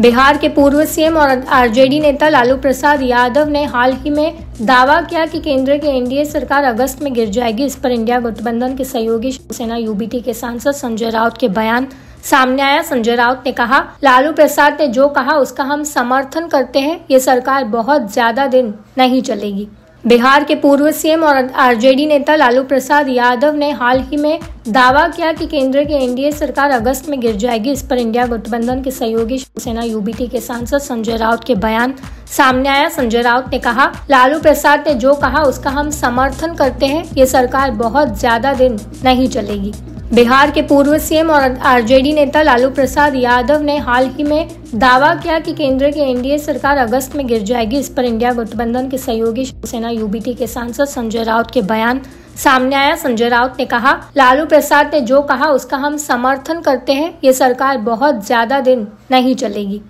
बिहार के पूर्व सीएम और आरजेडी नेता लालू प्रसाद यादव ने हाल ही में दावा किया कि केंद्र की एनडीए सरकार अगस्त में गिर जाएगी इस पर इंडिया गठबंधन के सहयोगी शिवसेना यूबीटी के सांसद संजय राउत के बयान सामने आया संजय राउत ने कहा लालू प्रसाद ने जो कहा उसका हम समर्थन करते हैं ये सरकार बहुत ज्यादा दिन नहीं चलेगी बिहार के पूर्व सीएम और आरजेडी नेता लालू प्रसाद यादव ने हाल ही में दावा किया कि केंद्र की एनडीए सरकार अगस्त में गिर जाएगी इस पर इंडिया गठबंधन के सहयोगी शिवसेना यूबीटी के सांसद संजय राउत के बयान सामने आया संजय राउत ने कहा लालू प्रसाद ने जो कहा उसका हम समर्थन करते हैं ये सरकार बहुत ज्यादा दिन नहीं चलेगी बिहार के पूर्व सीएम और आरजेडी नेता लालू प्रसाद यादव ने हाल ही में दावा किया कि केंद्र की एनडीए सरकार अगस्त में गिर जाएगी इस पर इंडिया गठबंधन के सहयोगी शिवसेना यूबीटी के सांसद संजय राउत के बयान सामने आया संजय राउत ने कहा लालू प्रसाद ने जो कहा उसका हम समर्थन करते हैं ये सरकार बहुत ज्यादा दिन नहीं चलेगी